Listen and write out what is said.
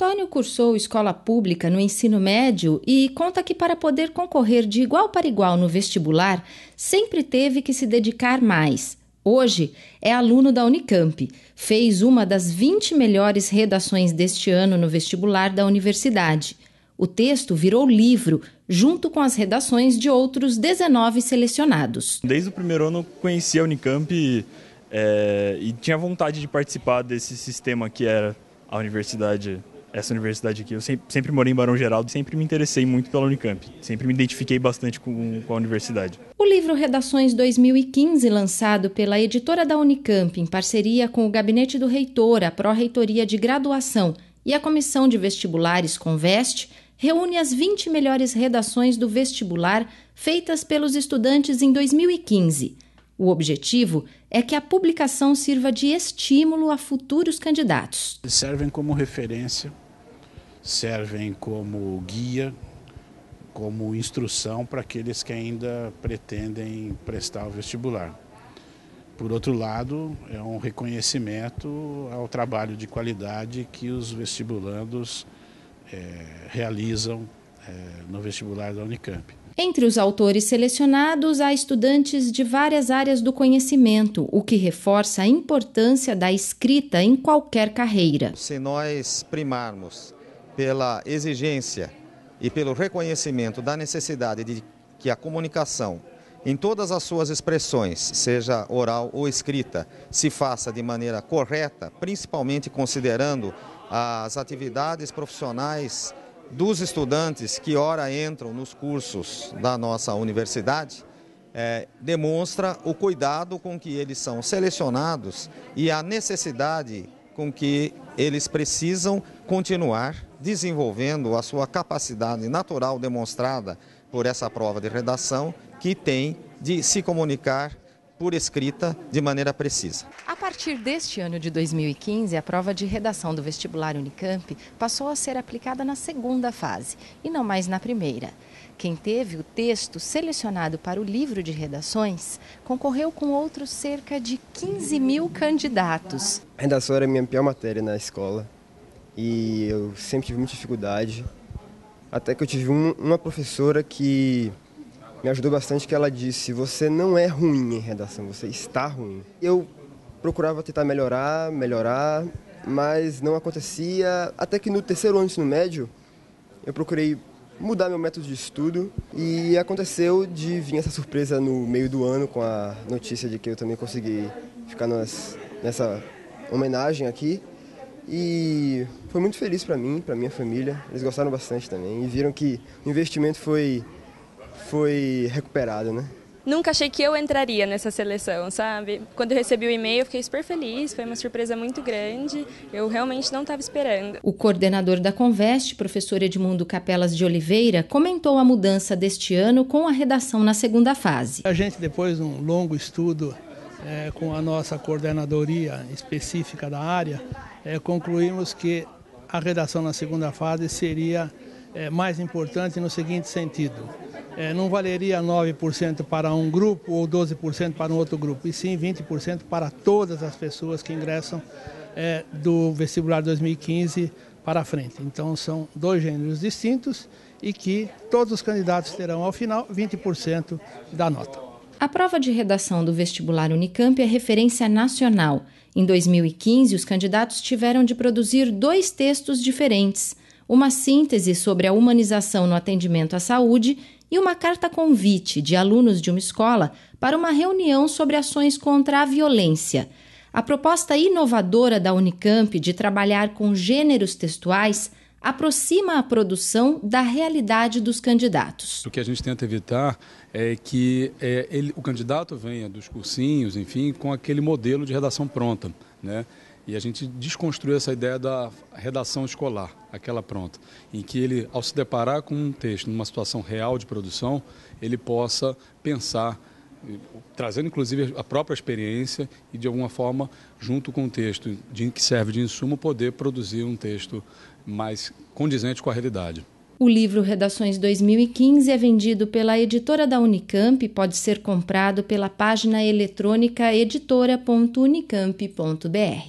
Antônio cursou escola pública no ensino médio e conta que para poder concorrer de igual para igual no vestibular, sempre teve que se dedicar mais. Hoje é aluno da Unicamp, fez uma das 20 melhores redações deste ano no vestibular da universidade. O texto virou livro, junto com as redações de outros 19 selecionados. Desde o primeiro ano conheci a Unicamp é, e tinha vontade de participar desse sistema que era a universidade essa universidade aqui. Eu sempre, sempre morei em Barão Geraldo e sempre me interessei muito pela Unicamp. Sempre me identifiquei bastante com, com a universidade. O livro Redações 2015, lançado pela editora da Unicamp em parceria com o Gabinete do Reitor, a Pró-Reitoria de Graduação e a Comissão de Vestibulares Conveste, reúne as 20 melhores redações do vestibular feitas pelos estudantes em 2015. O objetivo é que a publicação sirva de estímulo a futuros candidatos. Servem como referência, servem como guia, como instrução para aqueles que ainda pretendem prestar o vestibular. Por outro lado, é um reconhecimento ao trabalho de qualidade que os vestibulandos é, realizam é, no vestibular da Unicamp. Entre os autores selecionados, há estudantes de várias áreas do conhecimento, o que reforça a importância da escrita em qualquer carreira. Se nós primarmos pela exigência e pelo reconhecimento da necessidade de que a comunicação, em todas as suas expressões, seja oral ou escrita, se faça de maneira correta, principalmente considerando as atividades profissionais dos estudantes que ora entram nos cursos da nossa universidade é, demonstra o cuidado com que eles são selecionados e a necessidade com que eles precisam continuar desenvolvendo a sua capacidade natural demonstrada por essa prova de redação, que tem de se comunicar por escrita de maneira precisa. A partir deste ano de 2015, a prova de redação do vestibular Unicamp passou a ser aplicada na segunda fase e não mais na primeira. Quem teve o texto selecionado para o livro de redações concorreu com outros cerca de 15 mil candidatos. A redação era a minha pior matéria na escola e eu sempre tive muita dificuldade. Até que eu tive uma professora que me ajudou bastante que ela disse: "Você não é ruim em redação, você está ruim". Eu procurava tentar melhorar, melhorar, mas não acontecia, até que no terceiro ano do ensino médio, eu procurei mudar meu método de estudo e aconteceu de vir essa surpresa no meio do ano com a notícia de que eu também consegui ficar nas, nessa homenagem aqui. E foi muito feliz para mim, para minha família. Eles gostaram bastante também e viram que o investimento foi foi recuperado, né? Nunca achei que eu entraria nessa seleção, sabe? Quando eu recebi o e-mail, eu fiquei super feliz, foi uma surpresa muito grande, eu realmente não estava esperando. O coordenador da Conveste, professor Edmundo Capelas de Oliveira, comentou a mudança deste ano com a redação na segunda fase. A gente, depois de um longo estudo é, com a nossa coordenadoria específica da área, é, concluímos que a redação na segunda fase seria é, mais importante no seguinte sentido é, não valeria 9% para um grupo ou 12% para um outro grupo, e sim 20% para todas as pessoas que ingressam é, do vestibular 2015 para frente. Então são dois gêneros distintos e que todos os candidatos terão ao final 20% da nota. A prova de redação do vestibular Unicamp é referência nacional. Em 2015, os candidatos tiveram de produzir dois textos diferentes: uma síntese sobre a humanização no atendimento à saúde e uma carta convite de alunos de uma escola para uma reunião sobre ações contra a violência. A proposta inovadora da Unicamp de trabalhar com gêneros textuais aproxima a produção da realidade dos candidatos. O que a gente tenta evitar é que é, ele, o candidato venha dos cursinhos, enfim, com aquele modelo de redação pronta, né? E a gente desconstruiu essa ideia da redação escolar, aquela pronta, em que ele, ao se deparar com um texto, numa situação real de produção, ele possa pensar, trazendo inclusive a própria experiência e, de alguma forma, junto com o texto de, que serve de insumo, poder produzir um texto mais condizente com a realidade. O livro Redações 2015 é vendido pela editora da Unicamp e pode ser comprado pela página eletrônica editora.unicamp.br.